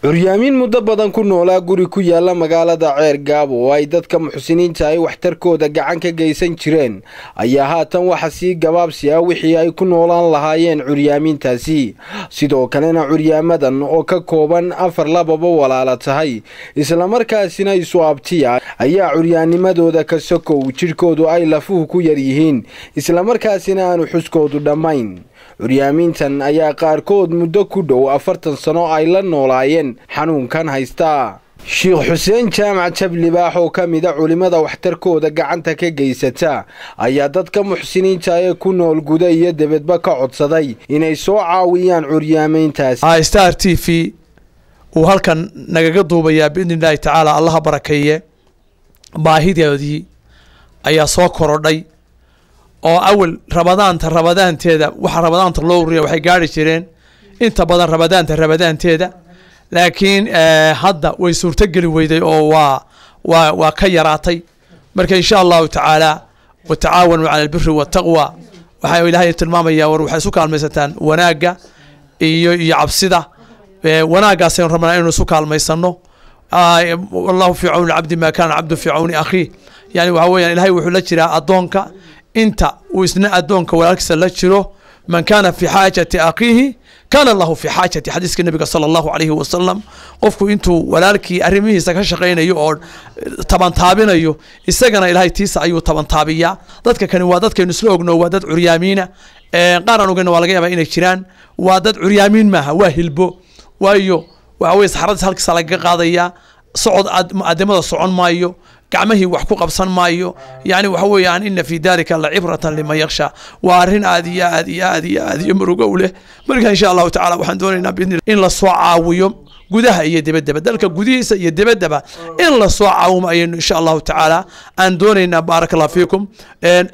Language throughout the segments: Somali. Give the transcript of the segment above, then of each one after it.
curyaamiin muddo badan ku noolaa guri ku yaala magaalada ceer gaabo oo ay dadka muxsiniinta ay waxtarkooda gacan ka geysan jireen ayaa haatan waxa sii gabaabsiya wixii ay ku noolaan lahaayeen curyaamiintaasi sidoo kalena curyaamadan oo ka kooban afar lababa walaala tahay islamarkaasina isu abtiya ayaa curyaanimadooda ka sokow jidhkoodu ay lafuhu ku yaryihiin islamarkaasina aanu xuskoodu dhammayn curyaamiintan ayaa qaarkood muddo ku dhow afartan sano ay la noolaayeen xanuunkan haystaa sheikh xuseen jaamac jablibaax oo ka mida culimmada waxtarkooda gacanta ka geysata ayaa dadka muxsiniinta ee ku nool guda iyo debedba ka codsaday inay soo caawiyaan curyaamayntaasi star t v uu halkan nagaga duubayaa biidni illaahi tacaala allaha barakeeye baahidoodii ayaa soo korodhay oo awel rabadaanta rabadaanteeda waxa rabadaanta loo wuriya waxay gaari jireen inta badan rabadaanta rabadaanteeda laakiin eh, hadda way suurtogeli weyday oo waa waa waa ka yaraatay marka insha allahu tacaala watacaawanuu cala albiri waataqwa waxaa ilaahay tilmaamaya war waxay isu kaalmaysataan wanaagga iyo iyo cabsida eh, wanaaggaasaynu rabnaa inuu isu kaalmaysano allahu fi cawni cabdi maa kaana cabdu fi cawni akhiih yani waxa weeyaan ilahay wuxuu la jiraa addoonka inta uu isna adoonka walaalkiisa la jiro man kaana fii xaajati akhiihi kaana allahu fii xaajati xadiiska nebiga sala allahu alayhi wasalam qofku intuu walaalkii arrimihiisa ka shaqaynayo oo tabantaabinayo isagana ilaahay tiisa ayuu tabantaabiyaa dadka kani waa dadkaynu isla ogno waa dad curyaamiina qaar aan ogeyna waa laga yaabaa inay jiraan waa dad curyaamiin maaha waa hilbo waayo waxaweye saxaabadiis halkiisa lagaga qaadayaa socod addimada socon maayo gacmahii wax ku qabsan maayo yani waxa weeyaan ina fii dalika la cibratan liman yaksha waa arrin aad iyo aad iyo aad iyo aad iyo murugow leh marka insha allahu tacala waxaan doonaynaa biidnila in lasoo caawiyo gudaha iyo debaddaba dalka gudihiisa iyo debaddaba in lasoo caawimo ayaynu insha allahu tacaala aan doonaynaa baaraka allah fiikum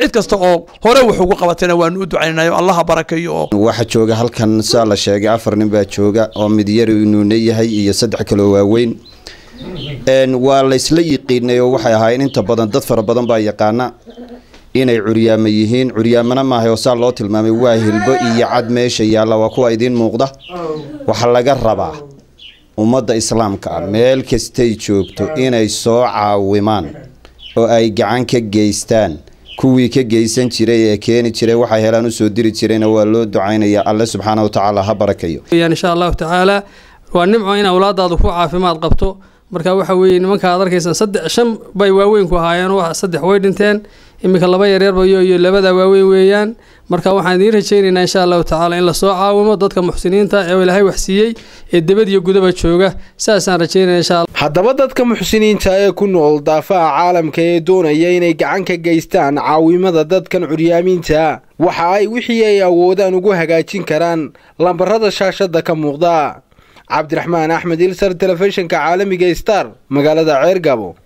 cid kasta oo hore wax ugu qabatayna waanu u ducaynayo allaha barakeeyo oo waxaa jooga halkan sidaa la sheegay afar nin baa jooga oo mid yar inuu leeyahay iyo saddex kaloo waaweyn waa laysla yiqiinay oo waxay ahaayeen inta badan dad fara badan baa yaqaana inay curyaamo yihiin curyaamana maahay oo saa loo tilmaamay waa hilbo iyo cad meesha yaalla waa kuwa idiin muuqda waxaa laga rabaa ummadda islaamka ah meel kastay joogto inay soo caawimaan oo ay gacan ka geystaan kuwii ka geysan jiray ee keeni jiray waxay helaan usoo diri jirayna waa loo ducaynayaa alle subxaana wa tacaala ha barakayo insha allahu tacaala waa nimco in awlaadaadu ku caafimaad qabto marka waxa weye nimanka aad arkaysa saddex shan bay waaweyn ku ahaayeen saddex way dhinteen iminka laba yaryaerbayo iyo labada waaweyn weeyaan marka waxaan idiin rajaynaynaa insha allahu tacaala in lasoo caawimo dadka muxsiniinta ee ilaahay waxsiiyey ee dabad iyo gudaba jooga saasaan rajaynaya insha alla haddaba dadka muxsiniinta ee ku nool daafaha caalamka ee doonaya inay gacan ka geystaan caawimada dadkan curyaamiinta waxa ay wixii ay awoodaan ugu hagaajin karaan lambarada shaashada ka muuqda cabdiraxmaan axmed ilsar telefishinka caalamiga star magaalada ceergaabo